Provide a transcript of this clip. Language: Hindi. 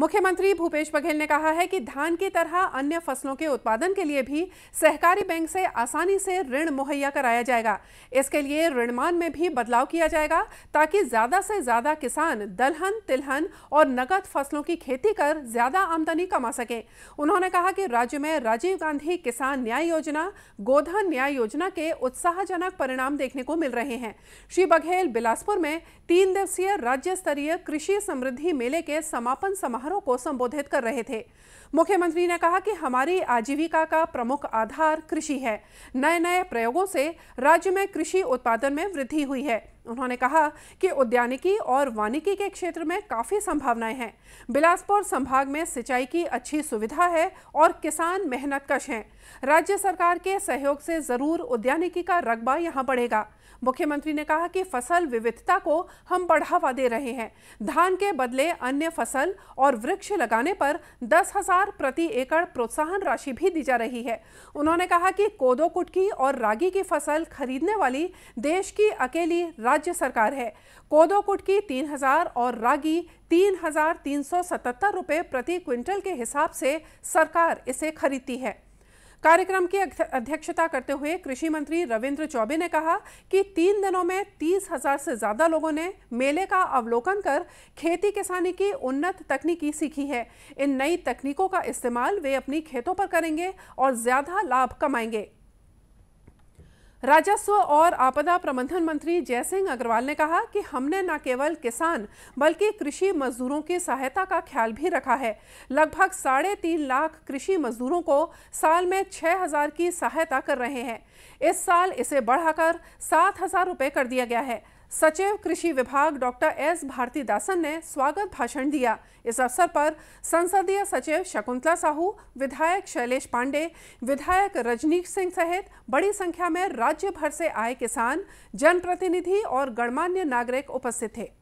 मुख्यमंत्री भूपेश बघेल ने कहा है कि धान की तरह अन्य फसलों के उत्पादन के लिए भी सहकारी बैंक से आसानी से ऋण मुहैया कराया जाएगा इसके लिए ऋणमान में भी बदलाव किया जाएगा ताकि ज़्यादा से ज़्यादा किसान दलहन तिलहन और नकद फसलों की खेती कर ज़्यादा आमदनी कमा सके उन्होंने कहा कि राज्य में राजीव गांधी किसान न्याय योजना गोधन न्याय योजना के उत्साहजनक परिणाम देखने को मिल रहे हैं श्री बघेल बिलासपुर में तीन दिवसीय राज्य स्तरीय कृषि समृद्धि मेले के समापन समारोह समारोह को संबोधित कर रहे थे मुख्यमंत्री ने कहा कि हमारी आजीविका का प्रमुख आधार कृषि है नए नए प्रयोगों से राज्य में कृषि उत्पादन में वृद्धि हुई है उन्होंने कहा कि उद्यानिकी और वानिकी के क्षेत्र में काफ़ी संभावनाएं हैं बिलासपुर संभाग में सिंचाई की अच्छी सुविधा है और किसान मेहनतकश हैं राज्य सरकार के सहयोग से ज़रूर उद्यानिकी का रकबा यहाँ बढ़ेगा मुख्यमंत्री ने कहा कि फसल विविधता को हम बढ़ावा दे रहे हैं धान के बदले अन्य फसल और वृक्ष लगाने पर दस हजार प्रति एकड़ प्रोत्साहन राशि भी दी जा रही है उन्होंने कहा कि कोदो कुटकी और रागी की फसल खरीदने वाली देश की अकेली राज्य सरकार है कोदोकुट की 3000 और रागी तीन हजार तीन सौ सतहत्तर प्रति क्विंटल के हिसाब से सरकार इसे खरीदती है कार्यक्रम की अध्यक्षता करते हुए कृषि मंत्री रविंद्र चौबे ने कहा कि तीन दिनों में तीस हजार से ज़्यादा लोगों ने मेले का अवलोकन कर खेती किसानी की उन्नत तकनीकी सीखी है इन नई तकनीकों का इस्तेमाल वे अपनी खेतों पर करेंगे और ज़्यादा लाभ कमाएंगे राजस्व और आपदा प्रबंधन मंत्री जय सिंह अग्रवाल ने कहा कि हमने न केवल किसान बल्कि कृषि मजदूरों की सहायता का ख्याल भी रखा है लगभग साढ़े तीन लाख कृषि मजदूरों को साल में छः हजार की सहायता कर रहे हैं इस साल इसे बढ़ाकर सात हजार रुपये कर दिया गया है सचिव कृषि विभाग डॉक्टर एस भारतीदासन ने स्वागत भाषण दिया इस अवसर पर संसदीय सचिव शकुंतला साहू विधायक शैलेश पांडे विधायक रजनीश सिंह सहित बड़ी संख्या में राज्य भर से आए किसान जनप्रतिनिधि और गणमान्य नागरिक उपस्थित थे